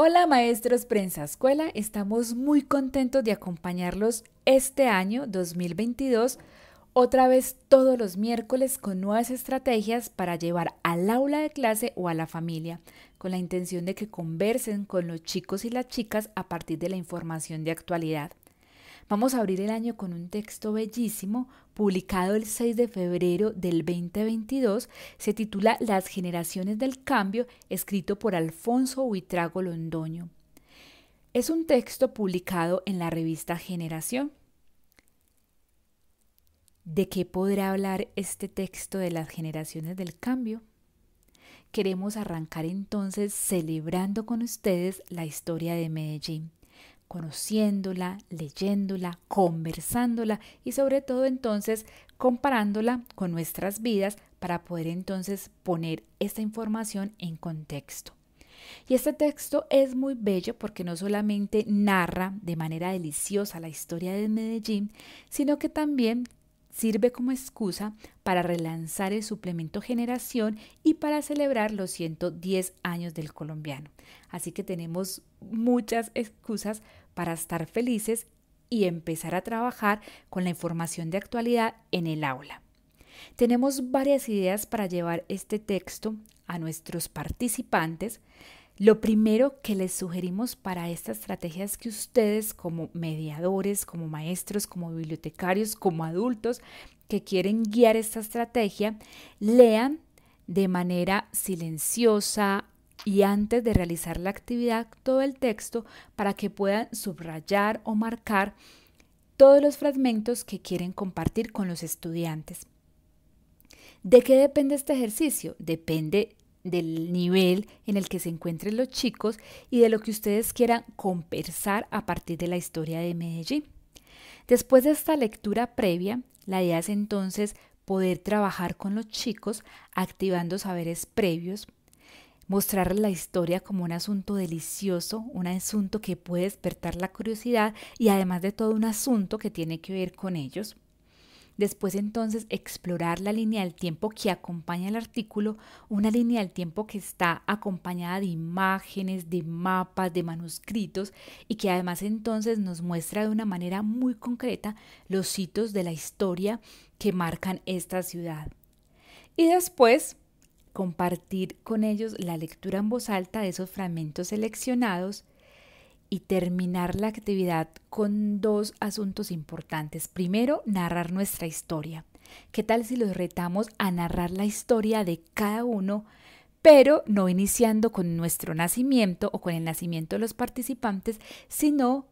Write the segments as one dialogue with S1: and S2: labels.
S1: Hola maestros Prensa Escuela, estamos muy contentos de acompañarlos este año 2022, otra vez todos los miércoles con nuevas estrategias para llevar al aula de clase o a la familia, con la intención de que conversen con los chicos y las chicas a partir de la información de actualidad. Vamos a abrir el año con un texto bellísimo publicado el 6 de febrero del 2022. Se titula Las generaciones del cambio, escrito por Alfonso Huitrago Londoño. Es un texto publicado en la revista Generación. ¿De qué podrá hablar este texto de las generaciones del cambio? Queremos arrancar entonces celebrando con ustedes la historia de Medellín conociéndola, leyéndola, conversándola y sobre todo entonces comparándola con nuestras vidas para poder entonces poner esta información en contexto. Y este texto es muy bello porque no solamente narra de manera deliciosa la historia de Medellín, sino que también sirve como excusa para relanzar el suplemento Generación y para celebrar los 110 años del colombiano. Así que tenemos muchas excusas para estar felices y empezar a trabajar con la información de actualidad en el aula. Tenemos varias ideas para llevar este texto a nuestros participantes, lo primero que les sugerimos para esta estrategia es que ustedes como mediadores, como maestros, como bibliotecarios, como adultos que quieren guiar esta estrategia, lean de manera silenciosa y antes de realizar la actividad todo el texto para que puedan subrayar o marcar todos los fragmentos que quieren compartir con los estudiantes. ¿De qué depende este ejercicio? Depende del nivel en el que se encuentren los chicos y de lo que ustedes quieran conversar a partir de la historia de Medellín. Después de esta lectura previa, la idea es entonces poder trabajar con los chicos activando saberes previos, mostrarles la historia como un asunto delicioso, un asunto que puede despertar la curiosidad y además de todo un asunto que tiene que ver con ellos. Después entonces explorar la línea del tiempo que acompaña el artículo, una línea del tiempo que está acompañada de imágenes, de mapas, de manuscritos y que además entonces nos muestra de una manera muy concreta los hitos de la historia que marcan esta ciudad. Y después compartir con ellos la lectura en voz alta de esos fragmentos seleccionados y terminar la actividad con dos asuntos importantes. Primero, narrar nuestra historia. ¿Qué tal si los retamos a narrar la historia de cada uno, pero no iniciando con nuestro nacimiento o con el nacimiento de los participantes, sino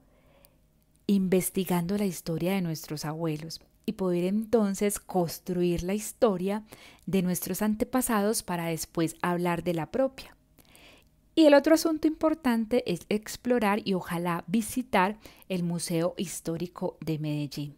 S1: investigando la historia de nuestros abuelos? y poder entonces construir la historia de nuestros antepasados para después hablar de la propia. Y el otro asunto importante es explorar y ojalá visitar el Museo Histórico de Medellín.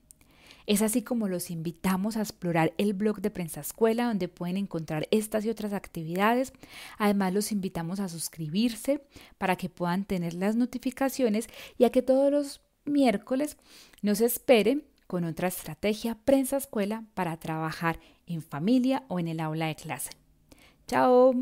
S1: Es así como los invitamos a explorar el blog de Prensa Escuela, donde pueden encontrar estas y otras actividades. Además, los invitamos a suscribirse para que puedan tener las notificaciones y a que todos los miércoles nos esperen con otra estrategia Prensa Escuela para trabajar en familia o en el aula de clase. ¡Chao!